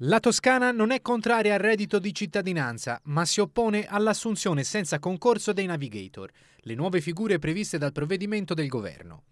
La Toscana non è contraria al reddito di cittadinanza, ma si oppone all'assunzione senza concorso dei navigator, le nuove figure previste dal provvedimento del governo.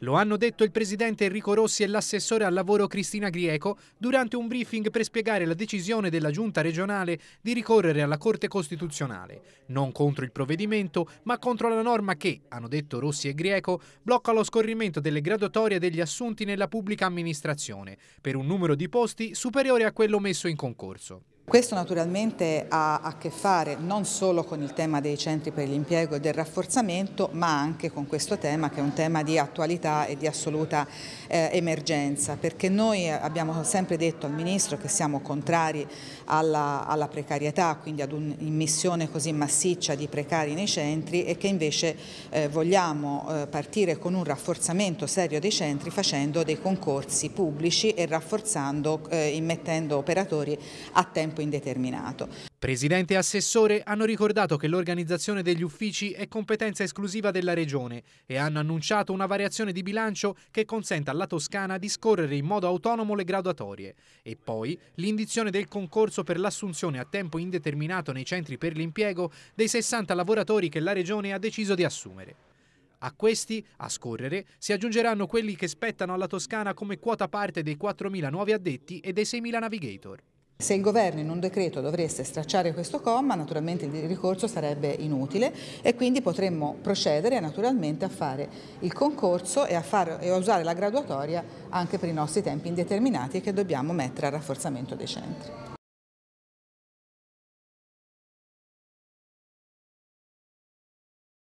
Lo hanno detto il presidente Enrico Rossi e l'assessore al lavoro Cristina Grieco durante un briefing per spiegare la decisione della giunta regionale di ricorrere alla Corte Costituzionale, non contro il provvedimento, ma contro la norma che, hanno detto Rossi e Grieco, blocca lo scorrimento delle graduatorie degli assunti nella pubblica amministrazione per un numero di posti superiore a quello messo in concorso. Questo naturalmente ha a che fare non solo con il tema dei centri per l'impiego e del rafforzamento, ma anche con questo tema che è un tema di attualità e di assoluta eh, emergenza, perché noi abbiamo sempre detto al Ministro che siamo contrari alla, alla precarietà, quindi ad un'immissione così massiccia di precari nei centri e che invece eh, vogliamo eh, partire con un rafforzamento serio dei centri facendo dei concorsi pubblici e rafforzando, eh, immettendo operatori a tempo tempo indeterminato. Presidente e Assessore hanno ricordato che l'organizzazione degli uffici è competenza esclusiva della Regione e hanno annunciato una variazione di bilancio che consenta alla Toscana di scorrere in modo autonomo le graduatorie e poi l'indizione del concorso per l'assunzione a tempo indeterminato nei centri per l'impiego dei 60 lavoratori che la Regione ha deciso di assumere. A questi, a scorrere, si aggiungeranno quelli che spettano alla Toscana come quota parte dei 4.000 nuovi addetti e dei 6.000 navigator. Se il governo in un decreto dovesse stracciare questo comma, naturalmente il ricorso sarebbe inutile e quindi potremmo procedere naturalmente a fare il concorso e a, far, e a usare la graduatoria anche per i nostri tempi indeterminati che dobbiamo mettere a rafforzamento dei centri.